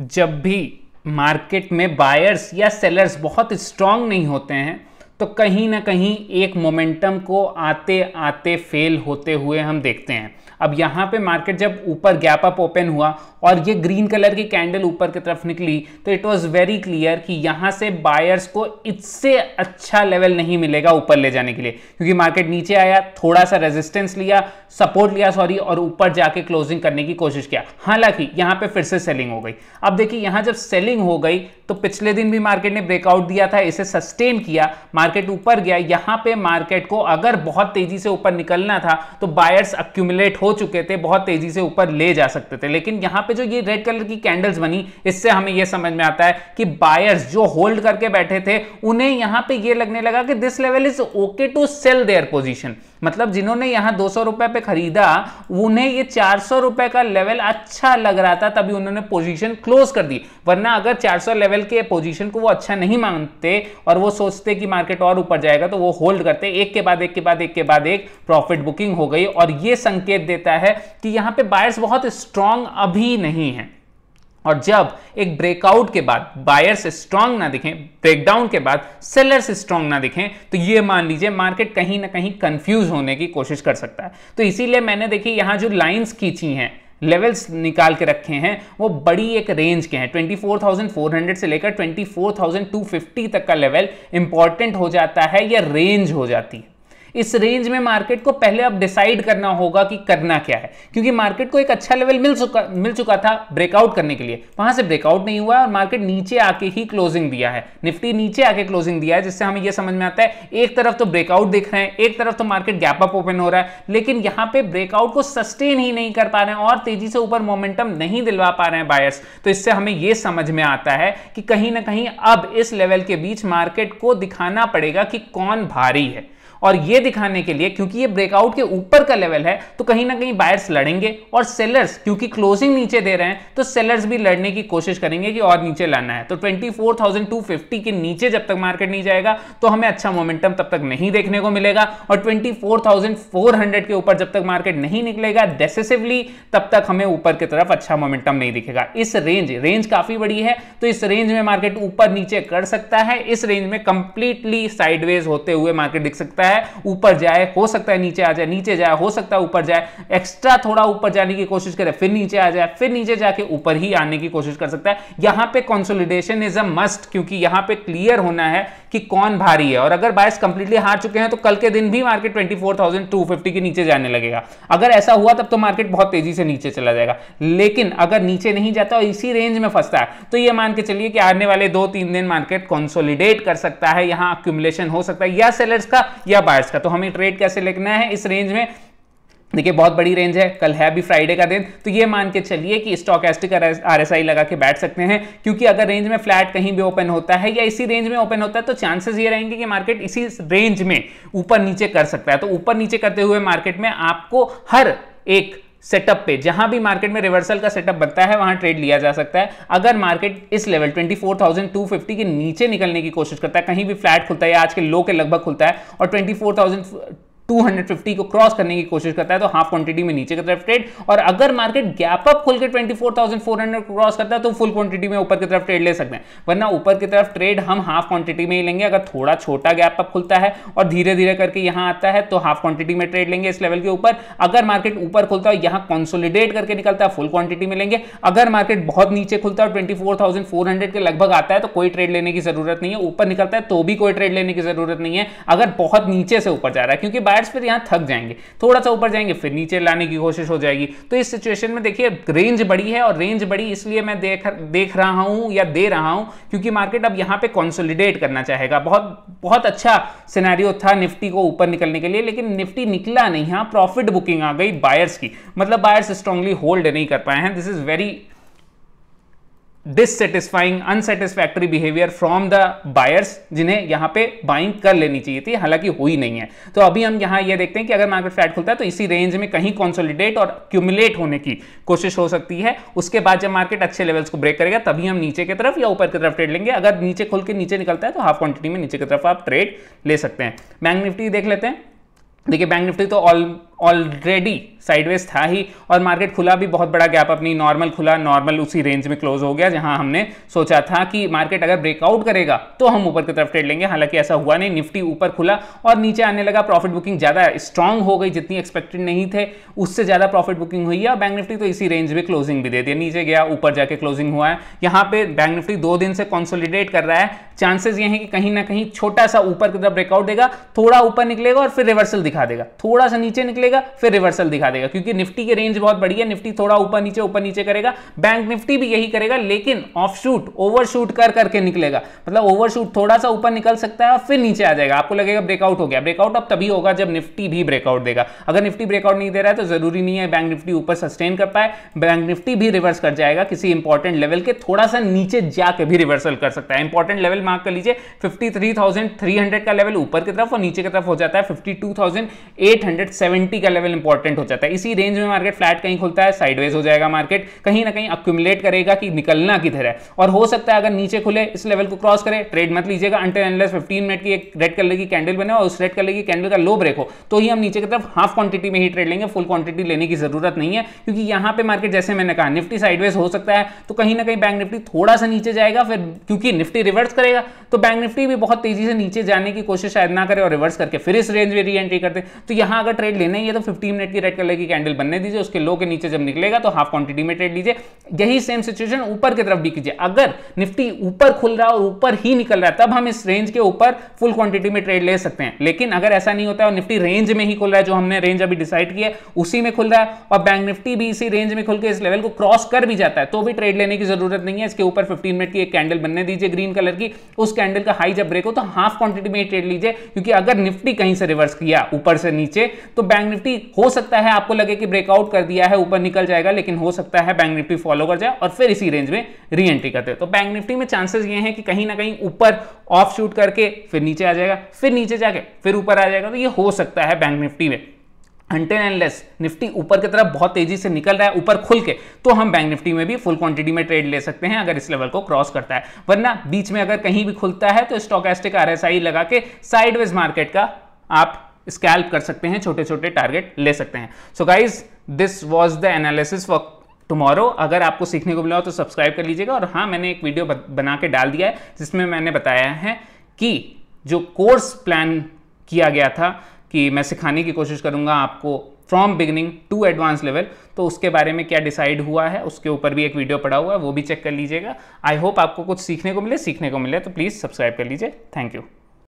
जब भी मार्केट में बायर्स या सेलर्स बहुत स्ट्रांग नहीं होते हैं तो कहीं ना कहीं एक मोमेंटम को आते आते फेल होते हुए हम देखते हैं अब यहाँ पे मार्केट जब ऊपर गैप अप ओपन हुआ और ये ग्रीन कलर की कैंडल ऊपर की तरफ निकली तो इट वाज वेरी क्लियर कि यहाँ से बायर्स को इससे अच्छा लेवल नहीं मिलेगा ऊपर ले जाने के लिए क्योंकि मार्केट नीचे आया थोड़ा सा रेजिस्टेंस लिया सपोर्ट लिया सॉरी और ऊपर जाके क्लोजिंग करने की कोशिश किया हालांकि यहाँ पर फिर से सेलिंग हो गई अब देखिए यहाँ जब सेलिंग हो गई तो पिछले दिन भी मार्केट ने ब्रेकआउट दिया था इसे सस्टेन किया मार्केट मार्केट ऊपर गया यहां पे मार्केट को अगर बहुत तेजी से ऊपर निकलना था तो बायर्स अक्यूमुलेट हो चुके थे बहुत तेजी से ऊपर ले जा सकते थे लेकिन यहां पे जो ये रेड कलर की कैंडल्स बनी इससे हमें यह समझ में आता है कि बायर्स जो होल्ड करके बैठे थे उन्हें यहां पे ये लगने लगा कि this level is okay to sell their position मतलब जिन्होंने यहाँ दो सौ रुपए पे खरीदा उन्हें ये चार सौ रुपए का लेवल अच्छा लग रहा था तभी उन्होंने पोजीशन क्लोज कर दी वरना अगर चार सौ लेवल के पोजीशन को वो अच्छा नहीं मानते और वो सोचते कि मार्केट और ऊपर जाएगा तो वो होल्ड करते एक के बाद एक के बाद एक के बाद एक प्रॉफिट बुकिंग हो गई और ये संकेत देता है कि यहाँ पर बायर्स बहुत स्ट्रांग अभी नहीं है और जब एक ब्रेकआउट के बाद बायर्स स्ट्रांग ना दिखें ब्रेकडाउन के बाद सेलर्स स्ट्रांग ना दिखें तो ये मान लीजिए मार्केट कहीं ना कहीं कंफ्यूज होने की कोशिश कर सकता है तो इसीलिए मैंने देखी यहाँ जो लाइंस खींची हैं लेवल्स निकाल के रखे हैं वो बड़ी एक रेंज के हैं 24,400 से लेकर 24,250 तक का लेवल इंपॉर्टेंट हो जाता है या रेंज हो जाती है इस रेंज में मार्केट को पहले अब डिसाइड करना होगा कि करना क्या है क्योंकि मार्केट को एक अच्छा लेवल मिल चुका मिल चुका था ब्रेकआउट करने के लिए वहां से ब्रेकआउट नहीं हुआ और मार्केट नीचे आके ही क्लोजिंग दिया है निफ्टी नीचे आके क्लोजिंग दिया है जिससे हमें यह समझ में आता है एक तरफ तो ब्रेकआउट दिख रहे हैं एक तरफ तो मार्केट गैप अप ओपन हो रहा है लेकिन यहां पर ब्रेकआउट को सस्टेन ही नहीं कर पा रहे हैं और तेजी से ऊपर मोमेंटम नहीं दिलवा पा रहे हैं बायर्स तो इससे हमें यह समझ में आता है कि कहीं ना कहीं अब इस लेवल के बीच मार्केट को दिखाना पड़ेगा कि कौन भारी है और ये दिखाने के लिए क्योंकि ये ब्रेकआउट के ऊपर का लेवल है तो कहीं ना कहीं बायर्स लड़ेंगे और सेलर्स क्योंकि क्लोजिंग नीचे दे रहे हैं तो सेलर्स भी लड़ने की कोशिश करेंगे कि और नीचे लाना है तो 24,250 के नीचे जब तक मार्केट नहीं जाएगा तो हमें अच्छा मोमेंटम तब तक नहीं देखने को मिलेगा और ट्वेंटी के ऊपर जब तक मार्केट नहीं निकलेगा डेसेसिवली तब तक हमें ऊपर की तरफ अच्छा मोमेंटम नहीं दिखेगा इस रेंज रेंज काफी बड़ी है तो इस रेंज में मार्केट ऊपर नीचे कर सकता है इस रेंज में कंप्लीटली साइडवेज होते हुए मार्केट दिख सकता है है ऊपर जाए हो सकता है नीचे आ जाए नीचे जाए हो सकता है ऊपर जाए एक्स्ट्रा थोड़ा ऊपर जाने की कोशिश करे फिर नीचे आ जाए फिर नीचे जाके ऊपर ही आने की कोशिश कर सकता है यहां पर कॉन्सोलिडेशन इज अ मस्ट क्योंकि यहां पर क्लियर होना है कि कौन भारी है और अगर बायस कंप्लीटली हार चुके हैं तो कल के दिन भी मार्केट 24,250 के नीचे जाने लगेगा अगर ऐसा हुआ तब तो मार्केट बहुत तेजी से नीचे चला जाएगा लेकिन अगर नीचे नहीं जाता और इसी रेंज में फंसता है तो यह मान के चलिए कि आने वाले दो तीन दिन मार्केट कंसोलिडेट कर सकता है यहां अक्यूमुलेशन हो सकता है या सेलर्स का या बायर्स का तो हमें ट्रेड कैसे लिखना है इस रेंज में देखिए बहुत बड़ी रेंज है कल है अभी फ्राइडे का दिन तो ये मान के चलिए कि स्टॉकस्टिक आर एस लगा के बैठ सकते हैं क्योंकि अगर रेंज में फ्लैट कहीं भी ओपन होता है या इसी रेंज में ओपन होता है तो चांसेस ये रहेंगे कि मार्केट इसी रेंज में ऊपर नीचे कर सकता है तो ऊपर नीचे करते हुए मार्केट में आपको हर एक सेटअप पे जहां भी मार्केट में रिवर्सल का सेटअप बनता है वहां ट्रेड लिया जा सकता है अगर मार्केट इस लेवल 24,250 के नीचे निकलने की कोशिश करता है कहीं भी फ्लैट खुलता है या आज के लो के लगभग खुलता है और 24,000 250 को क्रॉस करने की कोशिश करता है तो हाफ क्वांटिटी में नीचे की तरफ ट्रेड और अगर मार्केट गैप अप खोल के 24,400 को क्रॉस करता है तो फुल क्वांटिटी में ऊपर की तरफ ट्रेड ले सकते हैं वरना ऊपर की तरफ ट्रेड हम हाफ क्वांटिटी में ही लेंगे अगर थोड़ा छोटा गैप अप खुलता है और धीरे धीरे करके यहाँ आता है तो हाफ क्वांटिटी में ट्रेड लेंगे इस लेवल के ऊपर अगर मार्केट ऊपर खुलता है यहां कॉन्सोलिडेट करके निकलता है फुल क्वांटिटी में लेंगे अगर मार्केट बहुत नीचे खुलता है ट्वेंटी के लगभग आता है तो कोई ट्रेड लेने की जरूरत नहीं है ऊपर निकलता है तो भी कोई ट्रेड लेने की जरूरत नहीं है अगर बहुत नीचे से ऊपर जा रहा है क्योंकि बायर्स फिर तो यहाँ थक जाएंगे थोड़ा सा ऊपर जाएंगे फिर नीचे लाने की कोशिश हो जाएगी तो इस सिचुएशन में देखिए रेंज बड़ी है और रेंज बड़ी इसलिए मैं देख देख रहा हूँ या दे रहा हूँ क्योंकि मार्केट अब यहाँ पे कॉन्सोलिडेट करना चाहेगा बहुत बहुत अच्छा सिनारियो था निफ्टी को ऊपर निकलने के लिए लेकिन निफ्टी निकला नहीं यहाँ प्रॉफिट बुकिंग आ गई बायर्स की मतलब बायर्स स्ट्रांगली होल्ड नहीं कर पाए हैं this is very dissatisfying unsatisfactory behaviour from the buyers जिन्हें यहाँ पे बाइंग कर लेनी चाहिए थी हालांकि हुई नहीं है तो अभी हम यहाँ ये यह देखते हैं कि अगर मार्केट फ्लैट खुलता है तो इसी रेंज में कहीं कॉन्सोलिडेट और क्यूमुलेट होने की कोशिश हो सकती है उसके बाद जब मार्केट अच्छे लेवल्स को ब्रेक करेगा तभी हम नीचे की तरफ या ऊपर की तरफ ट्रेड लेंगे अगर नीचे खुल के नीचे निकलता है तो हाफ क्वांटिटी में नीचे की तरफ आप ट्रेड ले सकते हैं बैंक निफ्टी देख लेते हैं देखिए बैंक निफ्टी तो ऑल ऑलरेडी साइडवेज था ही और मार्केट खुला भी बहुत बड़ा गैप अपनी नॉर्मल खुला नॉर्मल उसी रेंज में क्लोज हो गया जहां हमने सोचा था कि मार्केट अगर ब्रेकआउट करेगा तो हम ऊपर की तरफ ट्रेड लेंगे हालांकि ऐसा हुआ नहीं निफ्टी ऊपर खुला और नीचे आने लगा प्रॉफिट बुकिंग ज़्यादा स्ट्रांग हो गई जितनी एक्सपेक्टेड नहीं थे उससे ज़्यादा प्रॉफिट बुकिंग हुई है बैंक निफ्टी तो इसी रेंज में क्लोजिंग भी दे दिया नीचे गया ऊपर जाके क्लोजिंग हुआ है यहाँ पे बैंक निफ्टी दो दिन से कॉन्सोलिडेट कर रहा है चांसेस ये हैं कि कहीं ना कहीं छोटा सा ऊपर की तरफ ब्रेकआउट देगा थोड़ा ऊपर निकलेगा और फिर रिवर्सल दिखा देगा थोड़ा सा नीचे निकलेगा देगा फिर रिवर्सल दिखा देगा क्योंकि निफ्टी की रेंज बहुत बड़ी है निफ्टी थोड़ा ऊपर नीचे ऊपर नीचे करेगा बैंक निफ्टी भी यही करेगा लेकिन ऑफ शूट ओवरशूट कर करके निकलेगा मतलब ओवरशूट थोड़ा सा ऊपर निकल सकता है और फिर नीचे आ जाएगा आपको लगेगा ब्रेकआउट हो गया ब्रेकआउट अब तभी होगा जब निफ्टी भी ब्रेकआउट देगा अगर निफ्टी ब्रेकआउट नहीं दे रहा है तो जरूरी नहीं है बैंक निफ्टी ऊपर सस्टेन कर पाए बैंक निफ्टी भी रिवर्स कर जाएगा किसी इंपॉर्टेंट लेवल के थोड़ा सा नीचे जाके भी रिवर्सल कर सकता है इंपॉर्टेंट लेवल मार्क कर लीजिए 53,300 का लेवल ऊपर की तरफ और नीचे की तरफ हो जाता है 52,870 सेवेंटी का लेवल इंपॉर्टेंट हो जाता है इसी रेंज में मार्केट फ्लैट कहीं खुलता है साइडवेज हो जाएगा मार्केट कहीं ना कहीं अक्यूमुलेट करेगा कि निकलना किधर है और हो सकता है अगर नीचे खुले इस लेवल को क्रॉस करे ट्रेड मत लीजिएगा अंटर एनलेस फिफ्टीन मिनट की एक रेड कलर की कैंडल बने और उस रेड कलर की कैंडल का लो ब्रेक हो तो ही हम नीचे की तरफ हाफ क्वांटिटी में ही ट्रेड लेंगे फुल क्वांटिटी लेने की जरूरत नहीं है क्योंकि यहां पर मार्केट जैसे मैंने कहा निफ्टी साइडवेज हो सकता है तो कहीं ना कहीं बैंक निफ्टी थोड़ा सा नीचे जाएगा फिर क्योंकि निफ्टी रिवर्स करेगा तो बैंक निफ्टी भी बहुत तेजी से नीचे जाने की कोशिश शायद ना करे और रिवर्स करके फिर इस रेंज में री एंट्री करते तो यहां अगर ट्रेड लेने नहीं है तो 15 मिनट की रेड कलर की कैंडल बनने दीजिए उसके लो के नीचे जब निकलेगा तो हाफ क्वांटिटी में ट्रेड लीजिए यही सेम सिचुएशन ऊपर की तरफ भी कीजिए अगर निफ्टी ऊपर खुल रहा है और ऊपर ही निकल रहा है तब हम इस रेंज के ऊपर फुल क्वांटिटी में ट्रेड ले सकते हैं लेकिन अगर ऐसा नहीं होता और निफ्टी रेंज में ही खुल रहा है जो हमने रेंज अभी डिसाइड किया उसी में खुल रहा है और बैंक निफ्टी भी इसी रेंज में खुल के इस लेवल को क्रॉस कर भी जाता है तो भी ट्रेड लेने की जरूरत नहीं है इसके ऊपर फिफ्टीन मिनट की एक कैंडल बनने दीजिए ग्रीन कलर की उस कैंडल का हाई जब ब्रेक हो तो हाफ क्वांटिटी में ट्रेड लीजिए क्योंकि अगर निफ्टी कहीं से रिवर्स किया ऊपर से नीचे तो बैंक निफ्टी हो सकता है आपको लगे कि ब्रेकआउट कर दिया है ऊपर निकल जाएगा लेकिन हो सकता है बैंक निफ्टी फॉलो कर जाए और फिर इसी रेंज में री एंट्री करते तो बैंक निफ्टी में चांसेस ये हैं कि कहीं ना कहीं ऊपर ऑफ शूट करके फिर नीचे आ जाएगा फिर नीचे जाके फिर ऊपर आ जाएगा तो ये हो सकता है बैंक निफ्टी में हंटेड निफ्टी ऊपर की तरफ बहुत तेजी से निकल रहा है ऊपर खुल के तो हम बैंक निफ्टी में भी फुल क्वांटिटी में ट्रेड ले सकते हैं अगर इस लेवल को क्रॉस करता है वरना बीच में अगर कहीं भी खुलता है तो स्टॉक स्टॉकस्टिक आरएसआई लगा के साइडवेज मार्केट का आप स्कैल्प कर सकते हैं छोटे छोटे टारगेट ले सकते हैं so guys this was the analysis for tomorrow अगर आपको सीखने को मिला हो तो सब्सक्राइब कर लीजिएगा और हाँ मैंने एक वीडियो बना के डाल दिया है जिसमें मैंने बताया है कि जो कोर्स प्लान किया गया था कि मैं सिखाने की कोशिश करूंगा आपको from beginning to advance level तो उसके बारे में क्या डिसाइड हुआ है उसके ऊपर भी एक वीडियो पड़ा हुआ है वो भी चेक कर लीजिएगा आई होप आपको कुछ सीखने को मिले सीखने को मिले तो प्लीज़ सब्सक्राइब कर लीजिए थैंक यू